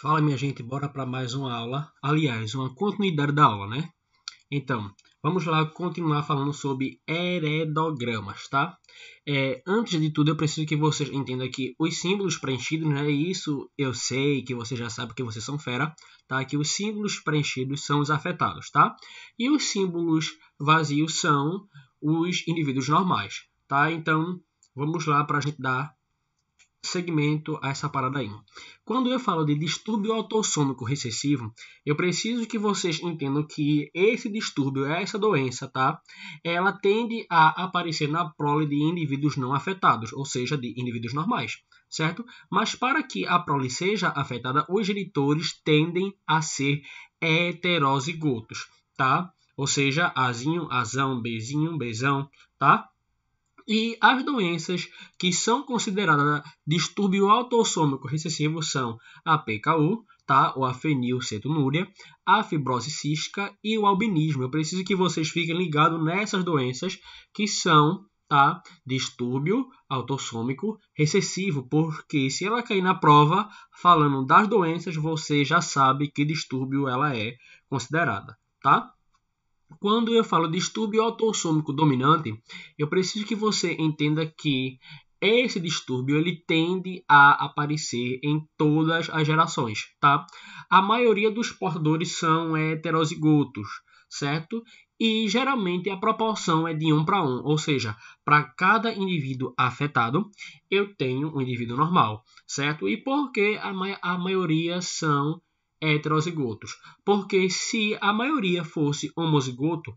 Fala, minha gente, bora para mais uma aula. Aliás, uma continuidade da aula, né? Então, vamos lá continuar falando sobre heredogramas, tá? É, antes de tudo, eu preciso que vocês entendam aqui os símbolos preenchidos, né? Isso eu sei que vocês já sabem que vocês são fera, tá? Que os símbolos preenchidos são os afetados, tá? E os símbolos vazios são os indivíduos normais, tá? Então, vamos lá para a gente dar segmento a essa parada aí. Quando eu falo de distúrbio autossômico recessivo, eu preciso que vocês entendam que esse distúrbio, essa doença, tá? Ela tende a aparecer na prole de indivíduos não afetados, ou seja, de indivíduos normais, certo? Mas para que a prole seja afetada, os genitores tendem a ser heterozigotos, tá? Ou seja, Azinho, Azão, Bezinho, Bezão, tá? E as doenças que são consideradas né, distúrbio autossômico recessivo são a PKU, tá? ou a fenilcetonúria, a fibrose cística e o albinismo. Eu preciso que vocês fiquem ligados nessas doenças que são tá? distúrbio autossômico recessivo, porque se ela cair na prova falando das doenças, você já sabe que distúrbio ela é considerada. Tá? Quando eu falo distúrbio autossômico dominante, eu preciso que você entenda que esse distúrbio ele tende a aparecer em todas as gerações, tá? A maioria dos portadores são heterozigotos, certo? E geralmente a proporção é de um para um, ou seja, para cada indivíduo afetado, eu tenho um indivíduo normal, certo? E porque a, ma a maioria são heterozigotos, porque se a maioria fosse homozigoto,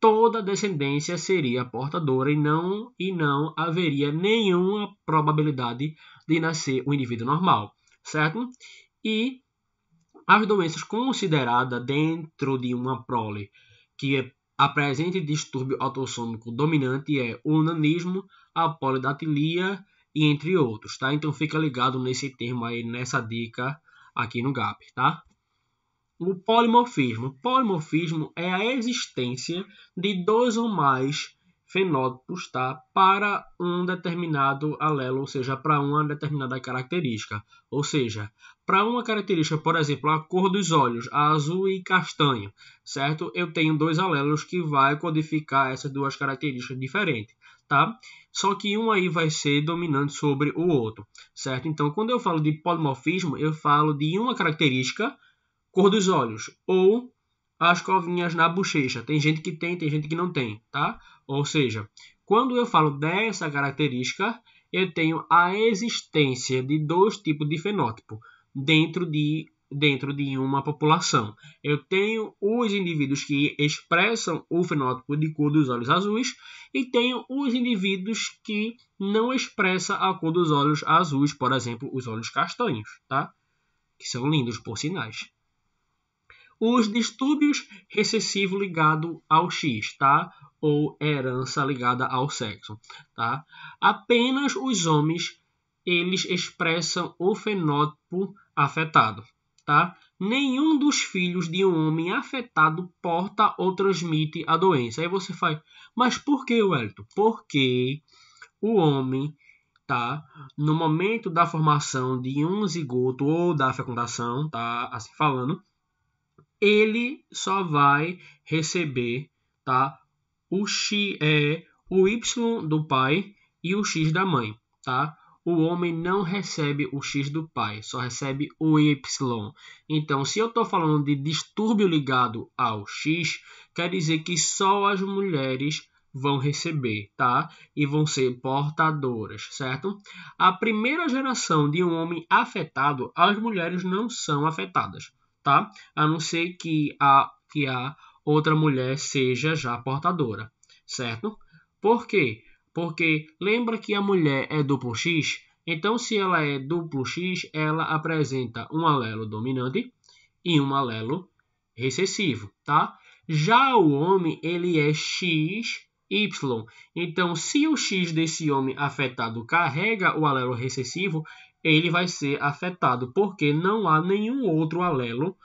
toda descendência seria portadora e não e não haveria nenhuma probabilidade de nascer um indivíduo normal, certo? E as doenças consideradas dentro de uma prole que é apresente distúrbio autossômico dominante é o nanismo, a polidatilia e entre outros, tá? Então fica ligado nesse termo aí, nessa dica aqui no GAP, tá? O polimorfismo. O polimorfismo é a existência de dois ou mais fenótipos tá? para um determinado alelo, ou seja, para uma determinada característica. Ou seja, para uma característica, por exemplo, a cor dos olhos, azul e castanho, certo? Eu tenho dois alelos que vai codificar essas duas características diferentes, tá? Só que um aí vai ser dominante sobre o outro, certo? Então, quando eu falo de polimorfismo, eu falo de uma característica cor dos olhos ou as covinhas na bochecha. Tem gente que tem, tem gente que não tem, tá? Ou seja, quando eu falo dessa característica, eu tenho a existência de dois tipos de fenótipo dentro de, dentro de uma população. Eu tenho os indivíduos que expressam o fenótipo de cor dos olhos azuis e tenho os indivíduos que não expressam a cor dos olhos azuis, por exemplo, os olhos castanhos, tá? Que são lindos por sinais. Os distúrbios recessivos ligados ao X, tá? Ou herança ligada ao sexo, tá? Apenas os homens eles expressam o fenótipo afetado, tá? Nenhum dos filhos de um homem afetado porta ou transmite a doença. Aí você faz, mas por que, Wellington? Porque o homem, tá? No momento da formação de um zigoto ou da fecundação, tá? Assim falando, ele só vai receber tá, o, x, é, o y do pai e o x da mãe. Tá? O homem não recebe o x do pai, só recebe o y. Então, se eu estou falando de distúrbio ligado ao x, quer dizer que só as mulheres vão receber, tá? E vão ser portadoras, certo? A primeira geração de um homem afetado, as mulheres não são afetadas tá? A não ser que a, que a outra mulher seja já portadora, certo? Por quê? Porque lembra que a mulher é duplo X? Então, se ela é duplo X, ela apresenta um alelo dominante e um alelo recessivo, tá? Já o homem, ele é X y. Então, se o X desse homem afetado carrega o alelo recessivo, ele vai ser afetado, porque não há nenhum outro alelo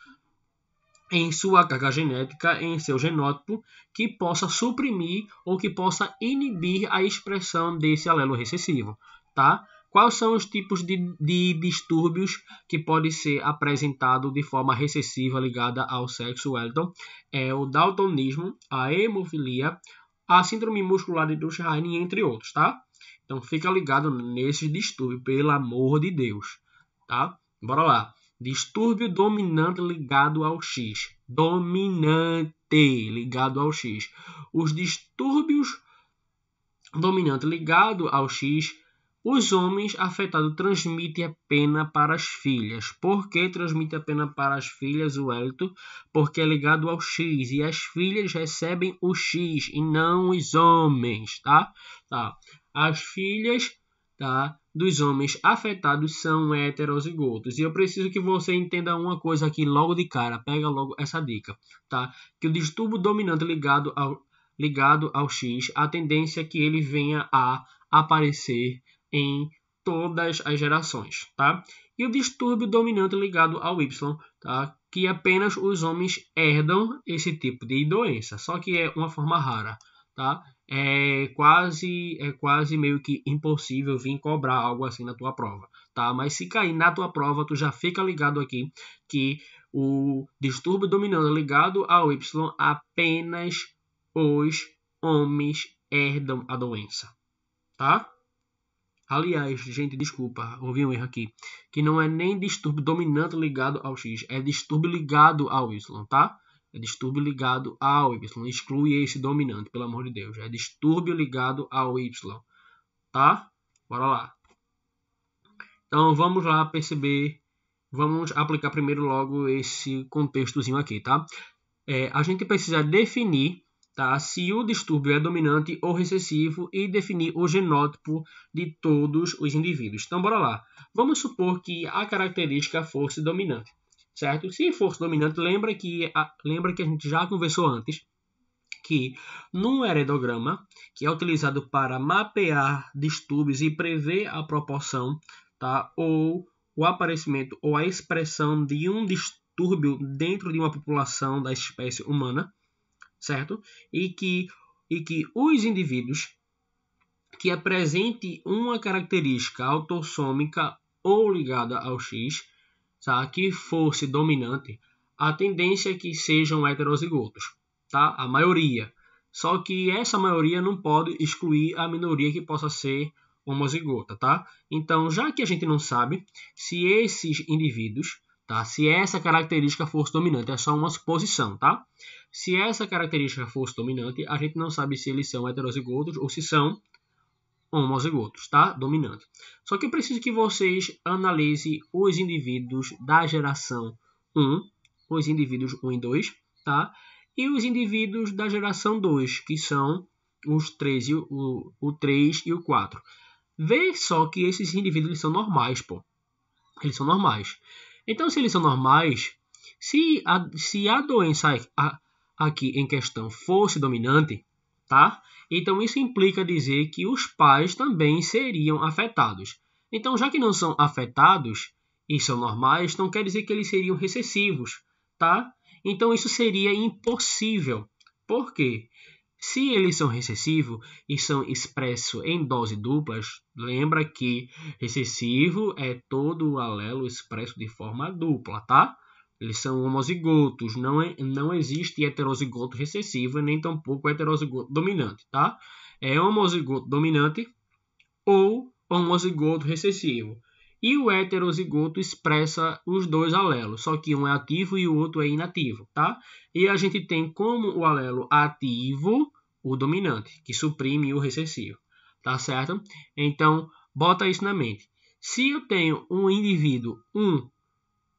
em sua carga genética, em seu genótipo, que possa suprimir ou que possa inibir a expressão desse alelo recessivo. Tá? Quais são os tipos de, de distúrbios que pode ser apresentado de forma recessiva ligada ao sexo Wellington? É o daltonismo, a hemofilia, a síndrome muscular de Duchenne, entre outros, tá? Então fica ligado nesse distúrbio, pelo amor de Deus, tá? Bora lá. Distúrbio dominante ligado ao X. Dominante ligado ao X. Os distúrbios dominante ligado ao X os homens afetados transmitem a pena para as filhas. Por que transmite a pena para as filhas, o Hélito? Porque é ligado ao X. E as filhas recebem o X e não os homens, tá? tá. As filhas tá, dos homens afetados são heterozigotos. E eu preciso que você entenda uma coisa aqui logo de cara. Pega logo essa dica, tá? Que o distúrbio dominante ligado ao, ligado ao X, a tendência é que ele venha a aparecer em todas as gerações, tá? E o distúrbio dominante ligado ao Y, tá? Que apenas os homens herdam esse tipo de doença, só que é uma forma rara, tá? É quase, é quase meio que impossível vir cobrar algo assim na tua prova, tá? Mas se cair na tua prova, tu já fica ligado aqui que o distúrbio dominante ligado ao Y apenas os homens herdam a doença, tá? Aliás, gente, desculpa, ouvi um erro aqui. Que não é nem distúrbio dominante ligado ao X, é distúrbio ligado ao Y, tá? É distúrbio ligado ao Y. Exclui esse dominante, pelo amor de Deus. É distúrbio ligado ao Y, tá? Bora lá. Então vamos lá perceber. Vamos aplicar primeiro logo esse contextozinho aqui, tá? É, a gente precisa definir se o distúrbio é dominante ou recessivo e definir o genótipo de todos os indivíduos. Então, bora lá. Vamos supor que a característica fosse dominante, certo? Se fosse dominante, lembra que a, lembra que a gente já conversou antes que num heredograma, que é utilizado para mapear distúrbios e prever a proporção, tá? ou o aparecimento ou a expressão de um distúrbio dentro de uma população da espécie humana, certo? E que, e que os indivíduos que apresente uma característica autossômica ou ligada ao X, tá? que fosse dominante, a tendência é que sejam heterozigotos, tá? a maioria. Só que essa maioria não pode excluir a minoria que possa ser homozigota, tá? Então, já que a gente não sabe se esses indivíduos, tá? Se essa característica fosse dominante, é só uma suposição, tá? Se essa característica fosse dominante, a gente não sabe se eles são heterozigotos ou se são homozigotos, tá? Dominante. Só que eu preciso que vocês analisem os indivíduos da geração 1, os indivíduos 1 e 2, tá? E os indivíduos da geração 2, que são os 3 e o, o 3 e o 4. Vê só que esses indivíduos são normais, pô. Eles são normais. Então, se eles são normais, se a, se a doença a, aqui em questão fosse dominante, tá? Então isso implica dizer que os pais também seriam afetados. Então, já que não são afetados e são normais, não quer dizer que eles seriam recessivos, tá? Então isso seria impossível. Por quê? Se eles são recessivos e são expressos em dose duplas, lembra que recessivo é todo o alelo expresso de forma dupla, tá? Eles são homozigotos, não, é, não existe heterozigoto recessivo, nem tampouco heterozigoto dominante, tá? É homozigoto dominante ou homozigoto recessivo. E o heterozigoto expressa os dois alelos, só que um é ativo e o outro é inativo, tá? E a gente tem como o alelo ativo o dominante, que suprime o recessivo, tá certo? Então, bota isso na mente. Se eu tenho um indivíduo 1 um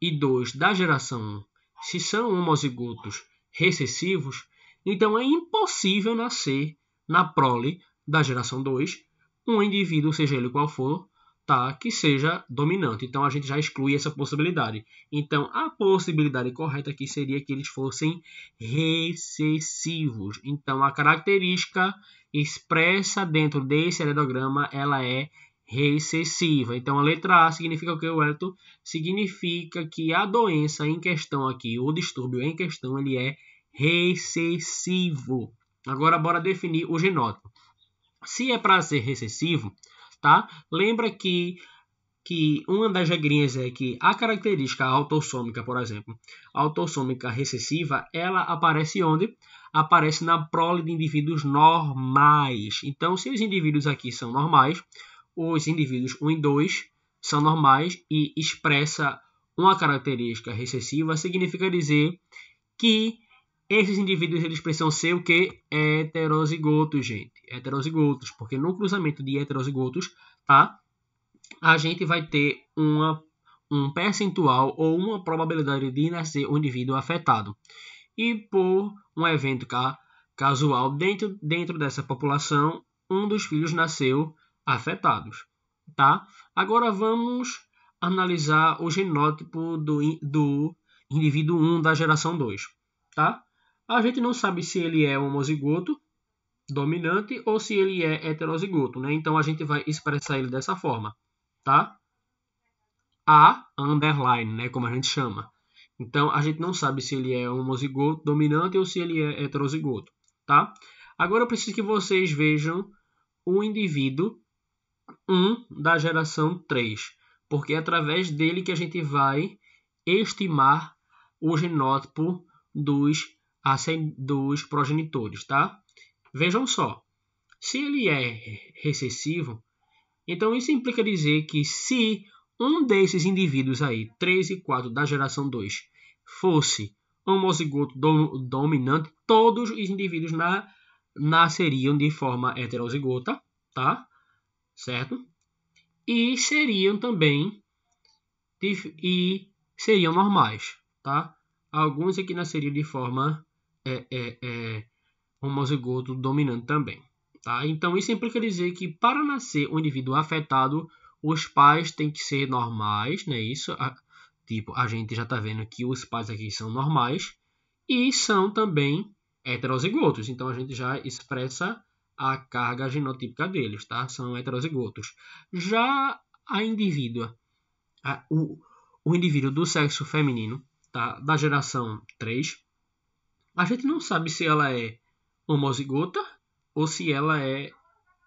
e 2 da geração, se são homozigotos recessivos, então é impossível nascer na prole da geração 2 um indivíduo, seja ele qual for, tá, que seja dominante. Então a gente já exclui essa possibilidade. Então a possibilidade correta aqui seria que eles fossem recessivos. Então a característica expressa dentro desse heredograma ela é recessiva. Então a letra A significa o que, Wellington? Significa que a doença em questão aqui, o distúrbio em questão, ele é recessivo. Agora bora definir o genótipo. Se é para ser recessivo, tá? Lembra que que uma das regrinhas é que a característica autossômica, por exemplo, autossômica recessiva, ela aparece onde? Aparece na prole de indivíduos normais. Então, se os indivíduos aqui são normais, os indivíduos 1 e 2 são normais e expressa uma característica recessiva, significa dizer que esses indivíduos eles precisam ser o que? Heterozigotos, gente. Heterozigotos, porque no cruzamento de heterozigotos, tá? A gente vai ter uma, um percentual ou uma probabilidade de nascer um indivíduo afetado. E por um evento casual, dentro, dentro dessa população, um dos filhos nasceu afetados. Tá? Agora vamos analisar o genótipo do, do indivíduo 1 da geração 2. Tá? A gente não sabe se ele é homozigoto dominante ou se ele é heterozigoto. Né? Então, a gente vai expressar ele dessa forma. Tá? A underline, né? como a gente chama. Então, a gente não sabe se ele é homozigoto dominante ou se ele é heterozigoto. Tá? Agora, eu preciso que vocês vejam o indivíduo 1 da geração 3, porque é através dele que a gente vai estimar o genótipo dos, dos progenitores, tá? Vejam só, se ele é recessivo, então isso implica dizer que se um desses indivíduos aí, 3 e 4 da geração 2, fosse homozigoto dominante, todos os indivíduos na, nasceriam de forma heterozigota, tá? certo? E seriam também e seriam normais, tá? Alguns aqui nasceriam de forma é, é, é, homozigoto dominante também, tá? Então isso implica dizer que para nascer um indivíduo afetado, os pais têm que ser normais, né? Isso, a, tipo, a gente já está vendo que os pais aqui são normais e são também heterozigotos. Então a gente já expressa a carga genotípica deles, tá? São heterozigotos. Já a indivídua, a, o, o indivíduo do sexo feminino, tá? Da geração 3, a gente não sabe se ela é homozigota ou se ela é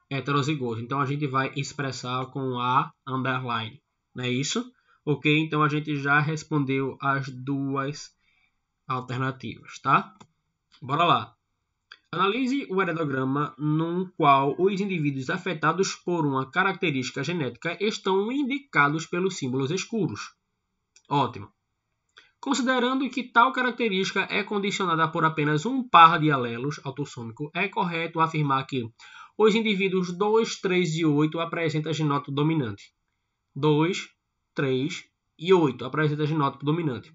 heterozigota. Então a gente vai expressar com a underline, não é isso? Ok, então a gente já respondeu as duas alternativas, tá? Bora lá. Analise o heredograma no qual os indivíduos afetados por uma característica genética estão indicados pelos símbolos escuros. Ótimo. Considerando que tal característica é condicionada por apenas um par de alelos autossômico, é correto afirmar que os indivíduos 2, 3 e 8 apresentam genótipo dominante. 2, 3 e 8 apresentam genótipo dominante.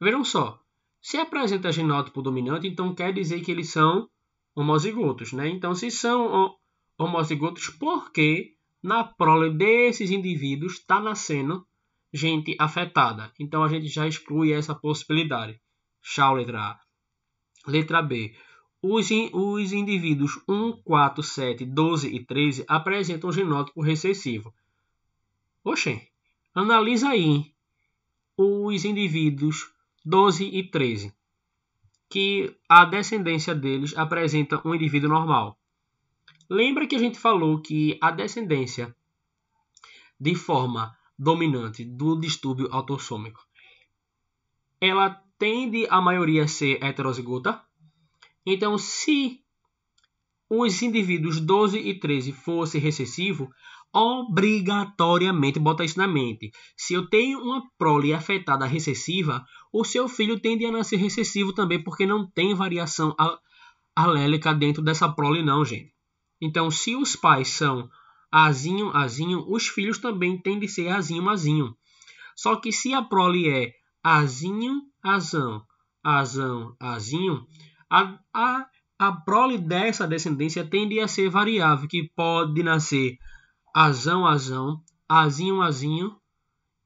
Vejam só, se apresenta genótipo dominante, então quer dizer que eles são homozigotos, né? Então, se são homozigotos, que na prole desses indivíduos está nascendo gente afetada. Então, a gente já exclui essa possibilidade. Tchau, letra A. Letra B. Os, in, os indivíduos 1, 4, 7, 12 e 13 apresentam genótipo recessivo. Oxê, analisa aí os indivíduos 12 e 13 que a descendência deles apresenta um indivíduo normal. Lembra que a gente falou que a descendência de forma dominante do distúrbio autossômico ela tende a maioria a ser heterozigota. Então, se os indivíduos 12 e 13 fosse recessivo, obrigatoriamente, bota isso na mente, se eu tenho uma prole afetada recessiva, o seu filho tende a ser recessivo também, porque não tem variação alélica dentro dessa prole não, gente. Então, se os pais são azinho, azinho, os filhos também tendem a ser azinho, azinho. Só que se a prole é azinho, azão, azão, azinho, a, a, a prole dessa descendência tende a ser variável, que pode nascer azão, azão, azinho, azinho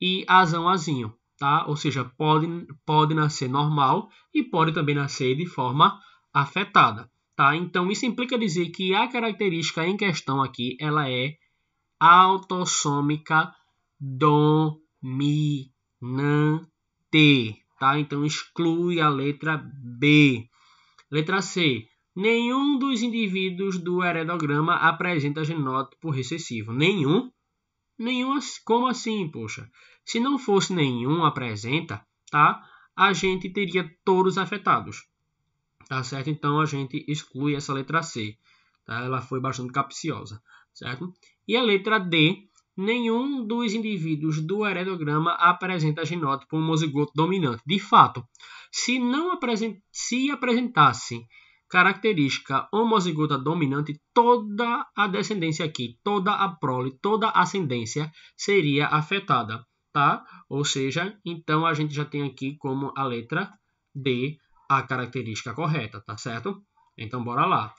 e azão, azinho tá? Ou seja, pode, pode nascer normal e pode também nascer de forma afetada, tá? Então isso implica dizer que a característica em questão aqui, ela é autossômica dominante, tá? Então exclui a letra B. Letra C. Nenhum dos indivíduos do heredograma apresenta genótipo recessivo. Nenhum? Nenhum? Como assim, poxa? Se não fosse nenhum apresenta, tá? A gente teria todos afetados. Tá certo? Então a gente exclui essa letra C. Tá? Ela foi bastante capciosa, certo? E a letra D, nenhum dos indivíduos do heredograma apresenta genótipo homozigoto dominante. De fato, se não apresent... se apresentasse característica homozigota dominante, toda a descendência aqui, toda a prole, toda a ascendência seria afetada tá? Ou seja, então a gente já tem aqui como a letra D a característica correta, tá certo? Então, bora lá.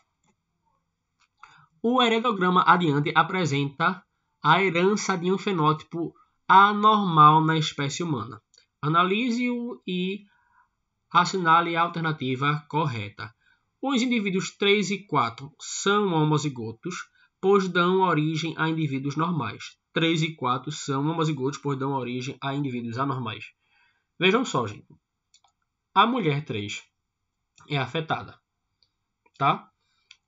O heredograma adiante apresenta a herança de um fenótipo anormal na espécie humana. Analise-o e assinale a alternativa correta. Os indivíduos 3 e 4 são homozigotos, pois dão origem a indivíduos normais. 3 e 4 são homozigotos por dão origem a indivíduos anormais. Vejam só, gente. A mulher 3 é afetada, tá?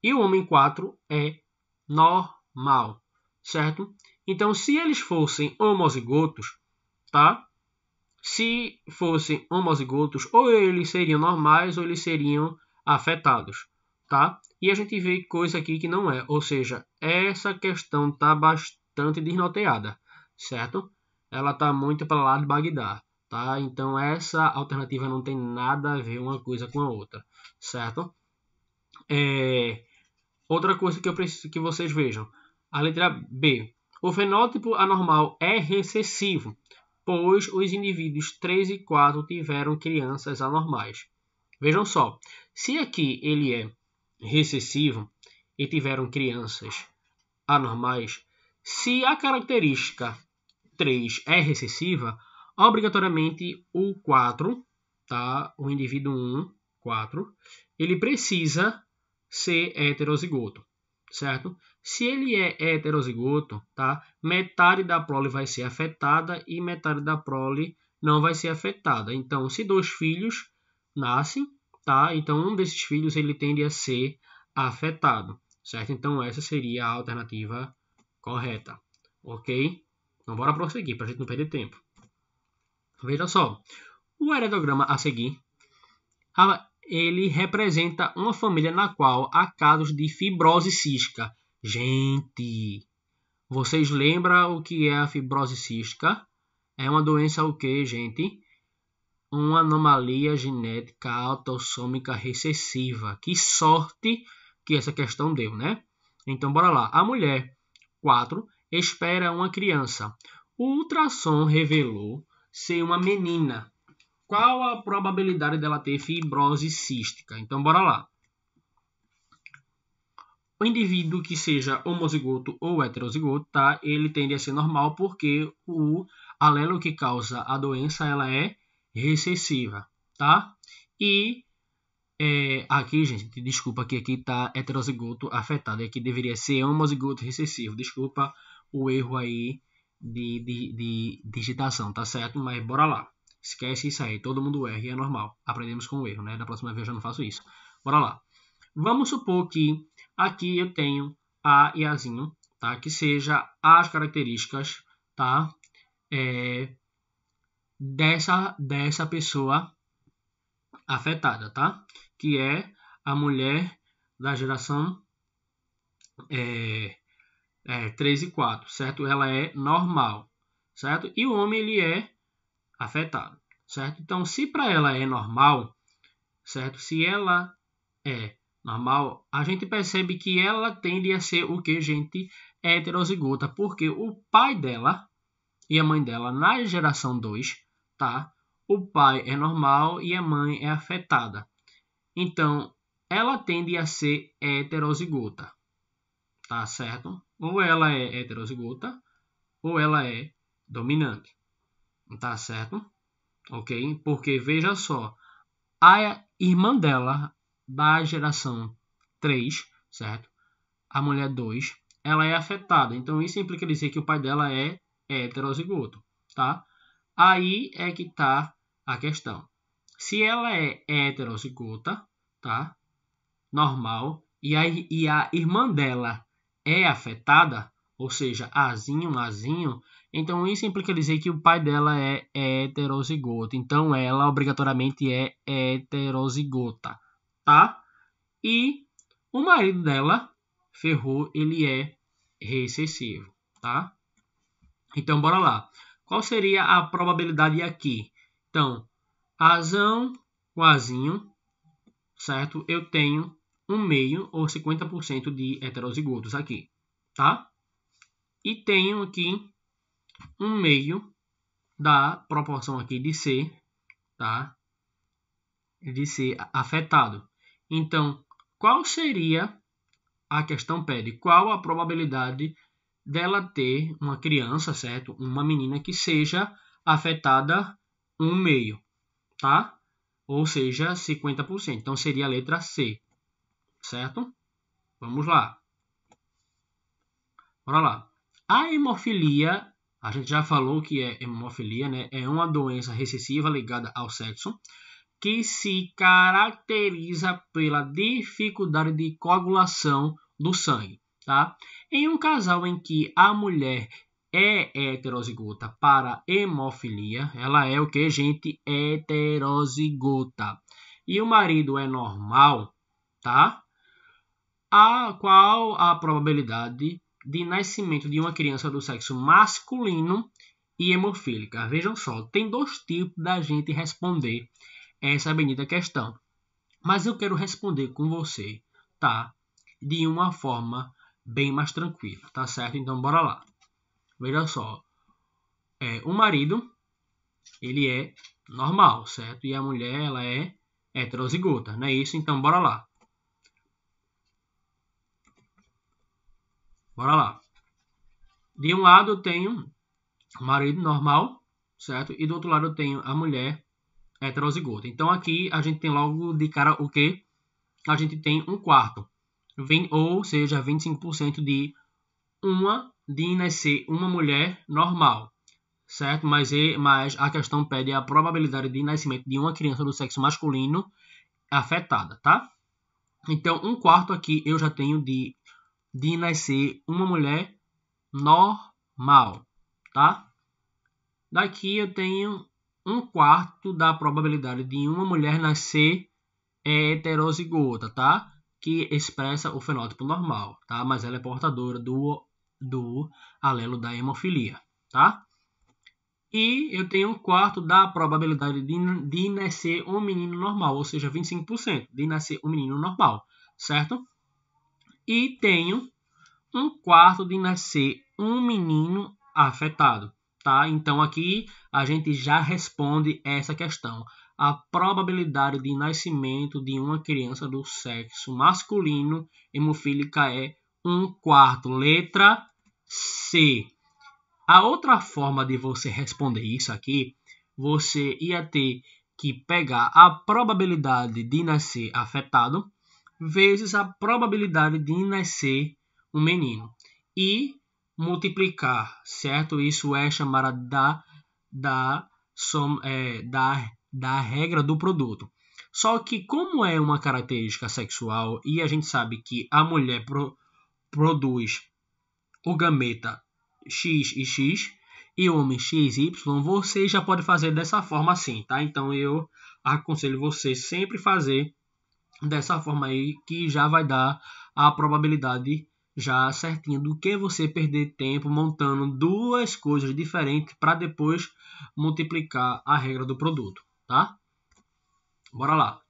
E o homem 4 é normal, certo? Então, se eles fossem homozigotos, tá? Se fossem homozigotos, ou eles seriam normais ou eles seriam afetados, tá? E a gente vê coisa aqui que não é, ou seja, essa questão tá bastante bastante desnorteada, certo? Ela está muito para lá de Bagdá, tá? Então essa alternativa não tem nada a ver uma coisa com a outra, certo? É... Outra coisa que, eu preciso que vocês vejam, a letra B. O fenótipo anormal é recessivo, pois os indivíduos 3 e 4 tiveram crianças anormais. Vejam só, se aqui ele é recessivo e tiveram crianças anormais, se a característica 3 é recessiva, obrigatoriamente o 4, tá? o indivíduo 1, 4, ele precisa ser heterozigoto, certo? Se ele é heterozigoto, tá? metade da prole vai ser afetada e metade da prole não vai ser afetada. Então, se dois filhos nascem, tá? então um desses filhos ele tende a ser afetado, certo? Então, essa seria a alternativa correta. Ok? Então, bora prosseguir para a gente não perder tempo. Veja só. O heredograma a seguir, ele representa uma família na qual há casos de fibrose cística. Gente, vocês lembram o que é a fibrose cística? É uma doença o que, gente? Uma anomalia genética autossômica recessiva. Que sorte que essa questão deu, né? Então, bora lá. A mulher 4. Espera uma criança. O ultrassom revelou ser uma menina. Qual a probabilidade dela ter fibrose cística? Então, bora lá. O indivíduo que seja homozigoto ou heterozigoto, tá? Ele tende a ser normal porque o alelo que causa a doença ela é recessiva, tá? E é, aqui, gente, desculpa que aqui tá heterozigoto afetado. Aqui é deveria ser homozigoto recessivo. Desculpa o erro aí de, de, de digitação, tá certo? Mas bora lá. Esquece isso aí. Todo mundo erra e é normal. Aprendemos com o erro, né? Da próxima vez eu já não faço isso. Bora lá. Vamos supor que aqui eu tenho A e Azinho, tá? Que seja as características, tá? É, dessa, dessa pessoa afetada, tá? Que é a mulher da geração é, é, 3 e 4, certo? Ela é normal, certo? E o homem, ele é afetado, certo? Então, se para ela é normal, certo? Se ela é normal, a gente percebe que ela tende a ser o que, gente? Heterozigota, porque o pai dela e a mãe dela, na geração 2, tá? o pai é normal e a mãe é afetada. Então, ela tende a ser heterozigota, tá certo? Ou ela é heterozigota, ou ela é dominante, tá certo? Ok? Porque veja só, a irmã dela, da geração 3, certo? A mulher 2, ela é afetada. Então, isso implica dizer que o pai dela é heterozigoto, tá? Aí é que tá a questão. Se ela é heterocigota, tá? Normal, e a, e a irmã dela é afetada, ou seja, azinho, azinho, então isso implica dizer que o pai dela é heterozigoto. Então ela obrigatoriamente é heterozigota, tá? E o marido dela, Ferrou, ele é recessivo, tá? Então bora lá. Qual seria a probabilidade aqui? Então, azão, o azinho, certo? Eu tenho um meio ou 50% de heterozigotos aqui, tá? E tenho aqui um meio da proporção aqui de ser, tá? De ser afetado. Então, qual seria a questão pede? Qual a probabilidade dela ter uma criança, certo? Uma menina que seja afetada um meio, tá? Ou seja, 50%. Então, seria a letra C, certo? Vamos lá. Bora lá. A hemofilia, a gente já falou que é hemofilia, né? É uma doença recessiva ligada ao sexo que se caracteriza pela dificuldade de coagulação do sangue, tá? Em um casal em que a mulher é heterozigota para hemofilia, ela é o que, gente? Heterozigota. E o marido é normal, tá? A qual a probabilidade de nascimento de uma criança do sexo masculino e hemofílica? Vejam só, tem dois tipos da gente responder essa bonita questão. Mas eu quero responder com você, tá? De uma forma bem mais tranquila, tá certo? Então bora lá. Veja só. É, o marido, ele é normal, certo? E a mulher, ela é heterozigota, não é isso? Então, bora lá. Bora lá. De um lado eu tenho o marido normal, certo? E do outro lado eu tenho a mulher heterozigota. Então aqui a gente tem logo de cara o que? A gente tem um quarto. Ou seja, 25% de uma de nascer uma mulher normal, certo? Mas, é, mas a questão pede a probabilidade de nascimento de uma criança do sexo masculino afetada, tá? Então, um quarto aqui eu já tenho de, de nascer uma mulher normal, tá? Daqui eu tenho um quarto da probabilidade de uma mulher nascer heterozigota, tá? Que expressa o fenótipo normal, tá? Mas ela é portadora do do alelo da hemofilia, tá? E eu tenho um quarto da probabilidade de, de nascer um menino normal, ou seja, 25% de nascer um menino normal, certo? E tenho um quarto de nascer um menino afetado, tá? Então aqui a gente já responde essa questão. A probabilidade de nascimento de uma criança do sexo masculino hemofílica é um quarto. Letra C. A outra forma de você responder isso aqui, você ia ter que pegar a probabilidade de nascer afetado vezes a probabilidade de nascer um menino e multiplicar, certo? Isso é chamada da, da, som, é, da, da regra do produto. Só que, como é uma característica sexual e a gente sabe que a mulher pro, produz o gameta X e X e o homem X e Y, você já pode fazer dessa forma assim, tá? Então eu aconselho você sempre fazer dessa forma aí que já vai dar a probabilidade já certinha do que você perder tempo montando duas coisas diferentes para depois multiplicar a regra do produto, tá? Bora lá.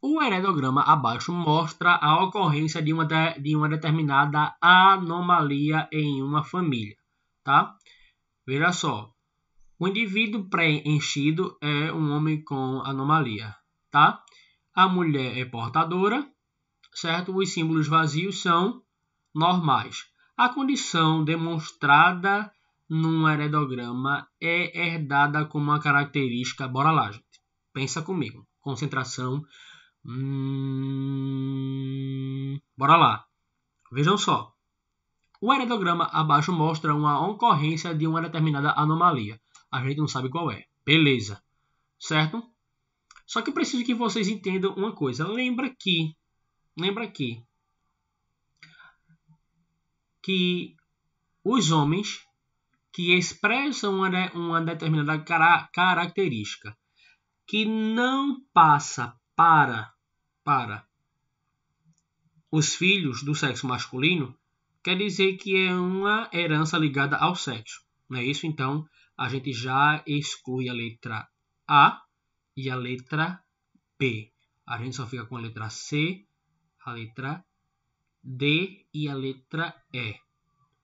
O heredograma abaixo mostra a ocorrência de uma, de, de uma determinada anomalia em uma família, tá? Veja só, o indivíduo preenchido é um homem com anomalia, tá? A mulher é portadora, certo? Os símbolos vazios são normais. A condição demonstrada num heredograma é herdada como uma característica, bora lá, gente. Pensa comigo. Concentração, Hum, bora lá. Vejam só. O heredograma abaixo mostra uma ocorrência de uma determinada anomalia. A gente não sabe qual é. Beleza. Certo? Só que eu preciso que vocês entendam uma coisa. Lembra que. Lembra que. Que os homens que expressam uma, uma determinada cara, característica que não passa para para os filhos do sexo masculino quer dizer que é uma herança ligada ao sexo. Não é isso? Então, a gente já exclui a letra A e a letra B. A gente só fica com a letra C, a letra D e a letra E.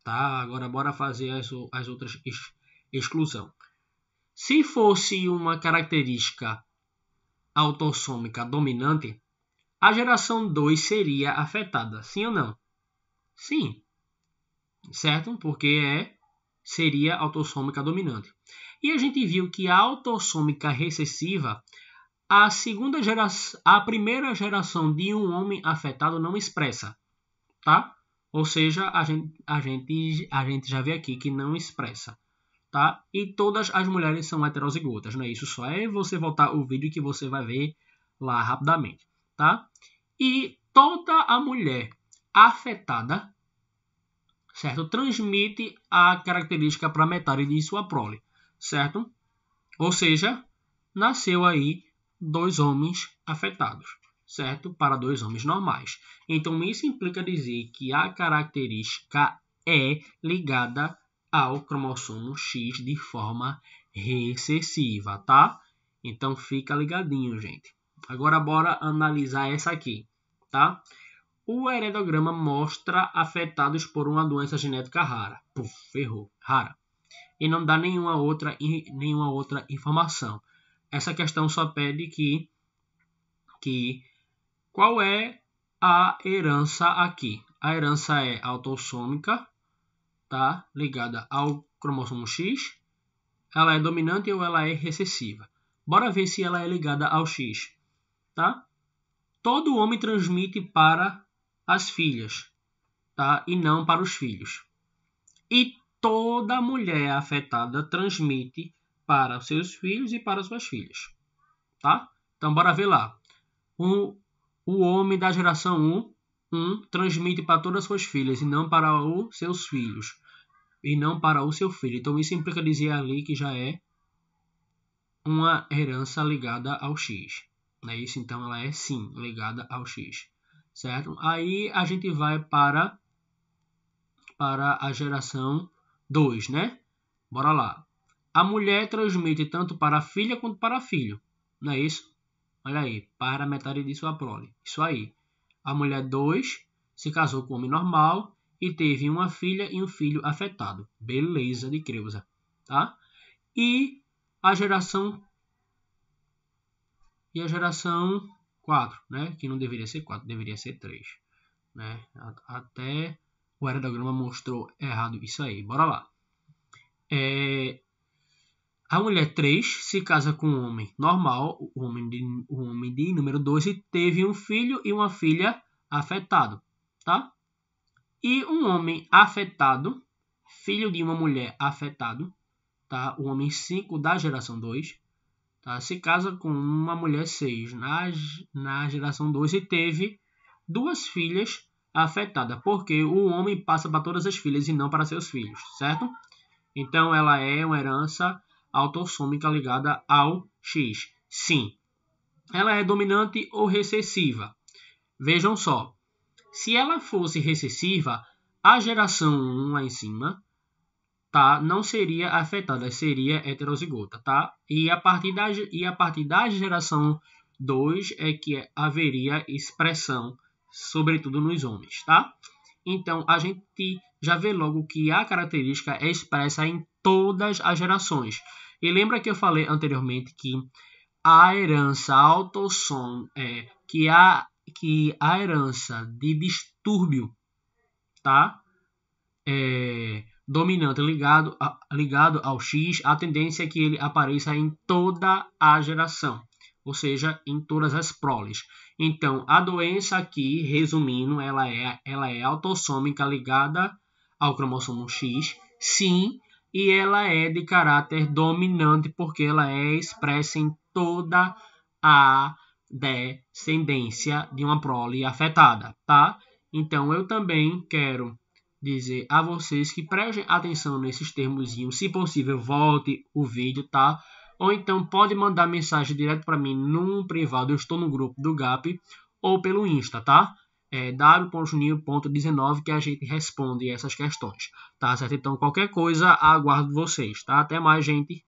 Tá? Agora, bora fazer as, as outras ex, exclusão. Se fosse uma característica autossômica dominante, a geração 2 seria afetada, sim ou não? Sim. Certo? Porque é seria autossômica dominante. E a gente viu que a autossômica recessiva, a segunda geração, a primeira geração de um homem afetado não expressa, tá? Ou seja, a gente, a gente, a gente já vê aqui que não expressa. Tá? E todas as mulheres são heterozigotas, é Isso só é você voltar o vídeo que você vai ver lá rapidamente tá? E toda a mulher afetada, certo? Transmite a característica para metade de sua prole, certo? Ou seja, nasceu aí dois homens afetados, certo? Para dois homens normais. Então, isso implica dizer que a característica é ligada ao cromossomo X de forma recessiva, tá? Então, fica ligadinho, gente. Agora bora analisar essa aqui, tá? O heredograma mostra afetados por uma doença genética rara. Puf, errou, rara. E não dá nenhuma outra, nenhuma outra informação. Essa questão só pede que, que qual é a herança aqui. A herança é autossômica, tá? Ligada ao cromossomo X. Ela é dominante ou ela é recessiva? Bora ver se ela é ligada ao X tá? Todo homem transmite para as filhas, tá? E não para os filhos. E toda mulher afetada transmite para seus filhos e para suas filhas, tá? Então bora ver lá. O, o homem da geração 1, 1 transmite para todas as suas filhas e não para os seus filhos e não para o seu filho. Então isso implica dizer ali que já é uma herança ligada ao X. É isso, então ela é sim ligada ao X, certo? Aí a gente vai para para a geração 2, né? Bora lá. A mulher transmite tanto para a filha quanto para o filho, não é isso? Olha aí, para metade de sua prole. Isso aí. A mulher 2 se casou com homem normal e teve uma filha e um filho afetado. Beleza de Creuza, tá? E a geração e a geração 4, né? que não deveria ser 4, deveria ser 3. Né? Até o aerodograma mostrou errado isso aí. Bora lá. É... A mulher 3 se casa com um homem normal, o homem de, o homem de número 12 teve um filho e uma filha afetado, tá? E um homem afetado, filho de uma mulher afetado, tá? O homem 5 da geração 2, Tá? Se casa com uma mulher seis. Na, na geração 2 e teve duas filhas afetadas, porque o homem passa para todas as filhas e não para seus filhos, certo? Então ela é uma herança autossômica ligada ao X. Sim. Ela é dominante ou recessiva? Vejam só. Se ela fosse recessiva, a geração 1 lá em cima tá? Não seria afetada, seria heterozigota, tá? E a partir da, e a partir da geração 2 é que haveria expressão, sobretudo nos homens, tá? Então, a gente já vê logo que a característica é expressa em todas as gerações. E lembra que eu falei anteriormente que a herança autossom é que a que a herança de distúrbio, tá? É, dominante ligado, a, ligado ao X, a tendência é que ele apareça em toda a geração, ou seja, em todas as proles. Então, a doença aqui, resumindo, ela é, ela é autossômica ligada ao cromossomo X, sim, e ela é de caráter dominante porque ela é expressa em toda a descendência de uma prole afetada, tá? Então, eu também quero dizer a vocês que prestem atenção nesses termozinhos. Se possível, volte o vídeo, tá? Ou então pode mandar mensagem direto para mim num privado. Eu estou no grupo do GAP ou pelo Insta, tá? É w.nil.19 que a gente responde essas questões, tá certo? Então, qualquer coisa, aguardo vocês, tá? Até mais, gente!